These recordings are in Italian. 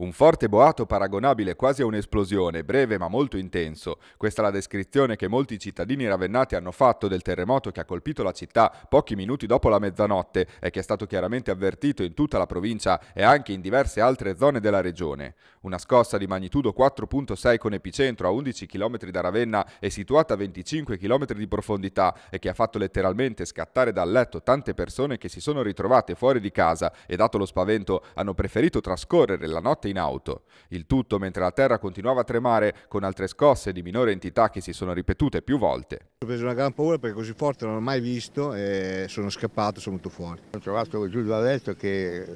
Un forte boato paragonabile quasi a un'esplosione, breve ma molto intenso. Questa è la descrizione che molti cittadini ravennati hanno fatto del terremoto che ha colpito la città pochi minuti dopo la mezzanotte e che è stato chiaramente avvertito in tutta la provincia e anche in diverse altre zone della regione. Una scossa di magnitudo 4.6 con epicentro a 11 km da Ravenna e situata a 25 km di profondità e che ha fatto letteralmente scattare dal letto tante persone che si sono ritrovate fuori di casa e dato lo spavento hanno preferito trascorrere la notte in auto. Il tutto mentre la terra continuava a tremare con altre scosse di minore entità che si sono ripetute più volte. Ho preso una gran paura perché così forte non l'ho mai visto e sono scappato, sono venuto fuori. Ho trovato giù da destra che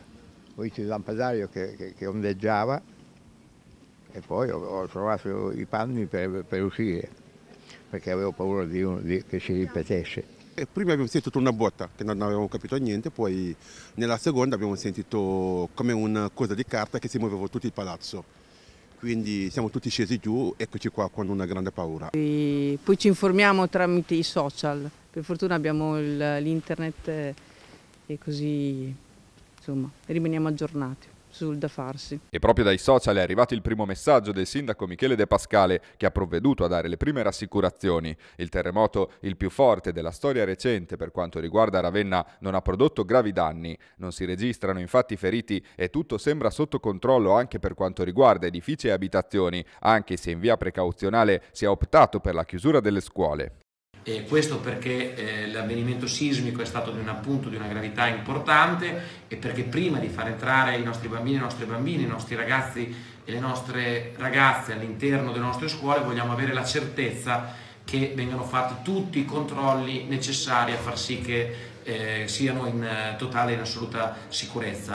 ho visto il lampadario che, che, che ondeggiava e poi ho, ho, trovato i panni per, per uscire perché avevo paura di, di, che si ripetesse. E prima abbiamo sentito una botta che non avevamo capito niente, poi nella seconda abbiamo sentito come una cosa di carta che si muoveva tutto il palazzo. Quindi siamo tutti scesi giù, eccoci qua con una grande paura. E poi ci informiamo tramite i social, per fortuna abbiamo l'internet eh, e così insomma, rimaniamo aggiornati sul da farsi. E proprio dai social è arrivato il primo messaggio del sindaco Michele De Pascale che ha provveduto a dare le prime rassicurazioni. Il terremoto, il più forte della storia recente per quanto riguarda Ravenna, non ha prodotto gravi danni, non si registrano infatti feriti e tutto sembra sotto controllo anche per quanto riguarda edifici e abitazioni, anche se in via precauzionale si è optato per la chiusura delle scuole eh, questo perché eh, l'avvenimento sismico è stato di un, appunto di una gravità importante e perché prima di far entrare i nostri bambini, e le nostre bambine, i nostri ragazzi e le nostre ragazze all'interno delle nostre scuole vogliamo avere la certezza che vengano fatti tutti i controlli necessari a far sì che eh, siano in eh, totale e in assoluta sicurezza.